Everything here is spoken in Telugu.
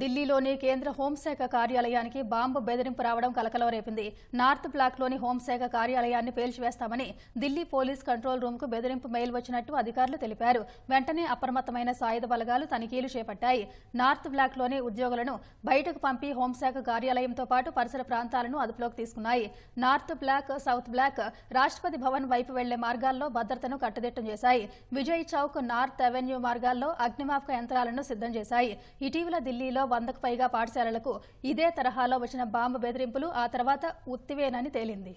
ఢిల్లీలోని కేంద్ర హోంశాఖ కార్యాలయానికి బాంబు బెదిరింపు రావడం కలకలం రేపింది నార్త్ బ్లాక్లోని హోంశాఖ కార్యాలయాన్ని పేల్చివేస్తామని ఢిల్లీ పోలీస్ కంట్రోల్ రూమ్కు బెదిరింపు మెయిల్ వచ్చినట్టు అధికారులు తెలిపారు వెంటనే అప్రమత్తమైన సాయుధ బలగాలు తనిఖీలు చేపట్టాయి నార్త్ బ్లాక్లోని ఉద్యోగులను బయటకు పంపి హోంశాఖ కార్యాలయంతో పాటు పరిసర ప్రాంతాలను అదుపులోకి తీసుకున్నాయి north block south block Rashtrapati Bhavan వైపు వెళ్లే మార్గాల్లో భద్రతను కట్టుదిట్టం చేశాయి విజయ్ చౌక్ నార్త్ అవెన్యూ మార్గాల్లో అగ్నిమాపక యంత్రాలను సిద్ధం చేశాయి ఇటీవల ఢిల్లీలో ఏడాదిగా వందకు పైగా పాఠశాలలకు ఇదే తరహాలో వచ్చిన బాంబు బెదిరింపులు ఆ తర్వాత ఉత్తివేనని తేలింది